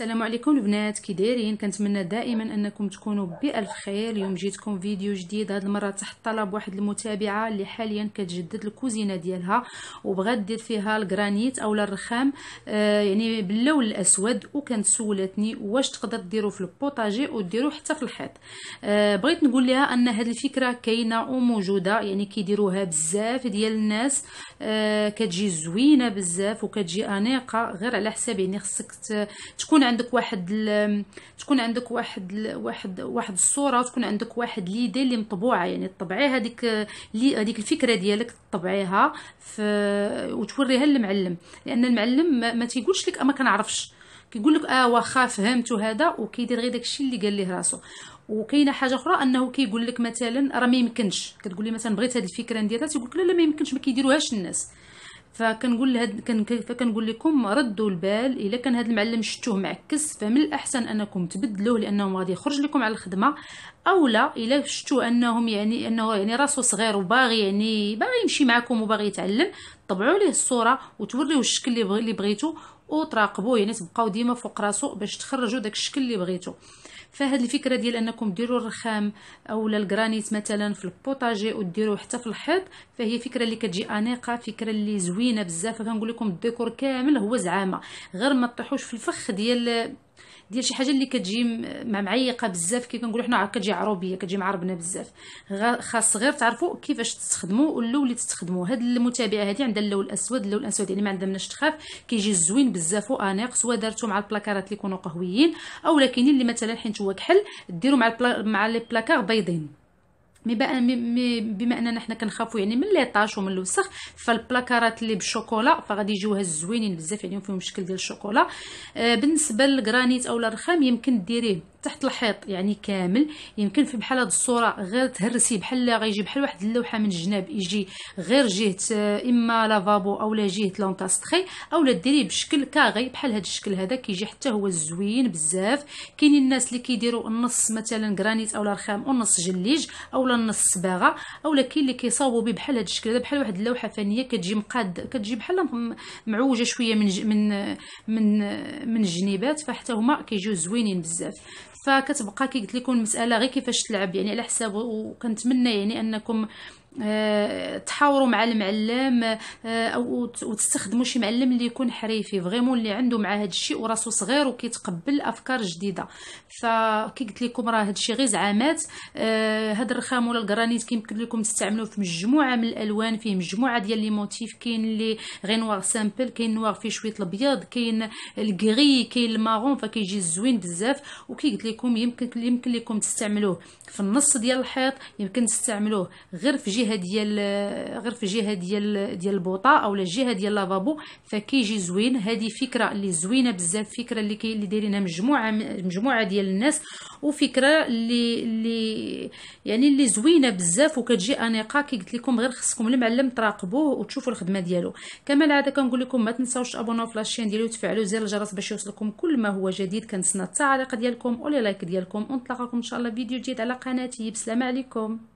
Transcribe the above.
السلام عليكم البنات كي دايرين كنتمنى دائما انكم تكونوا بالف خير اليوم جيتكم فيديو جديد هذه المره تحت طلب واحد المتابعه اللي حاليا كتجدد الكوزينه ديالها وبغات دير فيها الجرانيت اولا الرخام آه يعني باللون الاسود وكانت سولتني واش تقدر ديروا في البوطاجي وديروا حتى في الحيط آه بغيت نقول لها ان هذه الفكره كاينه وموجوده يعني كيديروها بزاف ديال الناس آه كتجي زوينه بزاف وكتجي انيقه غير على حساب يعني خصك تكون عندك واحد ل... تكون عندك واحد ل... واحد واحد الصوره وتكون عندك واحد ليدي اللي مطبوعه يعني طبعي هذيك لي هذيك الفكره ديالك طبعيها في وتوريها للمعلم لان المعلم ما, ما تيقولش لك ما كنعرفش كيقول لك اه واخا فهمت هذا وكيدير غير داكشي اللي قال ليه راسو وكاينه حاجه اخرى انه كيقول لك مثلا راه ما يمكنش كتقول لي مثلا بغيت هذه الفكره نديرها تيقول لك لا لا ما يمكنش ما كيديروهاش الناس فكنقول لهاد كن فكنقول لكم ردوا البال الا كان هاد المعلم شتوه معكس فمن الاحسن انكم تبدلوه لانه غادي يخرج لكم على الخدمه اولا الا شتوه انهم يعني انه يعني راسو صغير وباغي يعني باغي يمشي معكم وباغي يتعلم طبعوا ليه الصوره وتوريوه الشكل اللي بغيتو وتراقبوا يعني تبقاو ديما فوق راسو باش تخرجوا داك الشكل اللي بغيتو فهاد الفكره ديال انكم ديروا الرخام اولا الجرانيت مثلا في البوطاجي وديروا حتى في الحيط فهي فكره اللي كتجي انيقه فكره اللي زوينه بزاف كنقول لكم الديكور كامل هو زعامه غير ما تطيحوش في الفخ ديال ديال شي حاجه اللي كتجي مع معيقه بزاف كي كنقولوا حنا كتجي عروبيه كتجي معربنه بزاف خاص غير تعرفوا كيفاش تستخدموا واللون اللي تستخدموا هاد المتابعه هادي عندها اللون الاسود اللون الاسود يعني ما عندها مناش تخاف كيجي زوين بزاف وانيق سواء دارتو مع البلاكارات اللي يكونوا قهويين اولا كاينين اللي مثلا حيت هو كحل ديروا مع البلا... مع لي بلاكار بيضين مي بقى مي بما اننا حنا كنخافوا يعني من ليطاش ومن الوسخ فالبلاكارات اللي بالشوكولا فغادي يجيوها زوينين بزاف عليهم يعني فيهم شكل ديال الشوكولا آه بالنسبه للجرانيت اولا الرخام يمكن ديريه تحت الحيط يعني كامل يمكن في بحال هاد الصوره غير تهرسي بحال غيجي بحال واحد اللوحه من الجناب يجي غير جهه آه، اما لافابو اولا جهه او اولا ديريه بشكل كاغي بحال هاد الشكل هذا كيجي حتى هو زوين بزاف كاينين الناس اللي كيديروا النص مثلا غرانيت اولا رخام ونص جليج اولا النص صباغه اولا كاين اللي كيصاوبوا به بحال هاد الشكل هذا بحال واحد اللوحه فنيه كتجي مقاد كتجي بحال معوجه شويه من من من من الجنيبات فحتى هما كيجيو زوينين بزاف فكتبقى كي قلت لكم المساله غير كيفاش تلعب يعني على حساب وكنتمنى يعني انكم آه، تحاوروا مع المعلم آه، وتستخدموا شي معلم اللي يكون حريفي فريمون اللي عنده مع هذا الشيء وراسو صغير وكيتقبل افكار جديده فكي قلت لكم راه هذا الشيء غير زعامات هذا آه، الرخام ولا الجرانيت كيمكن لكم تستعملوه في مجموعه من الالوان فيه مجموعه ديال لي موتيف كاين اللي غير نوار سامبل كاين نوار فيه شويه الابيض كاين الكري كاين المارون فكيجي زوين بزاف وكي قلت لكم يمكن يمكن لكم تستعملوه في النص ديال الحيط يمكن تستعملوه غير في جهه الجهه ديال آه، غير في الجهه ديال ديال البوطه اولا الجهه ديال لافابو فكيجي زوين هذه فكره اللي زوينه بزاف فكره اللي كي اللي دايرينها مجموعه مجموعه ديال الناس وفكره اللي اللي يعني اللي زوينه بزاف وكتجي انيقه كي قلت لكم غير خصكم المعلم تراقبوه وتشوفوا الخدمه ديالو كما العاده كنقول لكم ما تنساوش تابوناو في لاشين ديالي وتفعلوا زر الجرس باش يوصلكم كل ما هو جديد كنتسنى التعليق ديالكم ولي لايك ديالكم ونتلاقاكم ان شاء الله فيديو جديد على قناتي بسلام عليكم